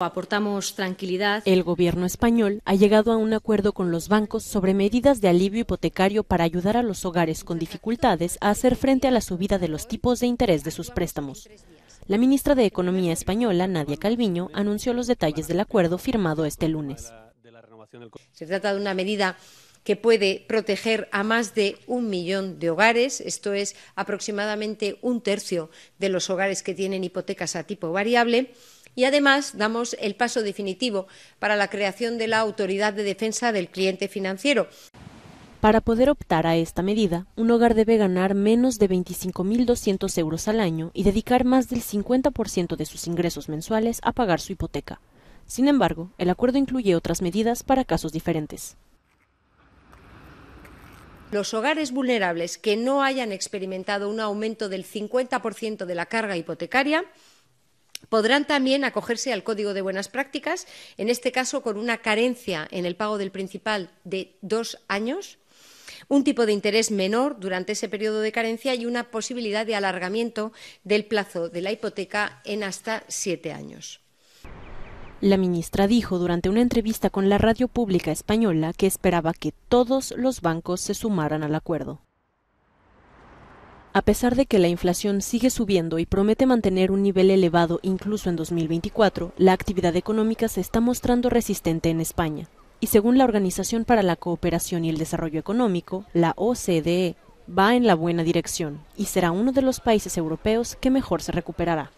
Aportamos tranquilidad. El gobierno español ha llegado a un acuerdo con los bancos sobre medidas de alivio hipotecario para ayudar a los hogares con dificultades a hacer frente a la subida de los tipos de interés de sus préstamos. La ministra de Economía española, Nadia Calviño, anunció los detalles del acuerdo firmado este lunes. Se trata de una medida que puede proteger a más de un millón de hogares, esto es aproximadamente un tercio de los hogares que tienen hipotecas a tipo variable y además damos el paso definitivo para la creación de la Autoridad de Defensa del Cliente Financiero. Para poder optar a esta medida, un hogar debe ganar menos de 25.200 euros al año y dedicar más del 50% de sus ingresos mensuales a pagar su hipoteca. Sin embargo, el acuerdo incluye otras medidas para casos diferentes. Los hogares vulnerables que no hayan experimentado un aumento del 50% de la carga hipotecaria Podrán también acogerse al Código de Buenas Prácticas, en este caso con una carencia en el pago del principal de dos años, un tipo de interés menor durante ese periodo de carencia y una posibilidad de alargamiento del plazo de la hipoteca en hasta siete años. La ministra dijo durante una entrevista con la radio pública española que esperaba que todos los bancos se sumaran al acuerdo. A pesar de que la inflación sigue subiendo y promete mantener un nivel elevado incluso en 2024, la actividad económica se está mostrando resistente en España. Y según la Organización para la Cooperación y el Desarrollo Económico, la OCDE, va en la buena dirección y será uno de los países europeos que mejor se recuperará.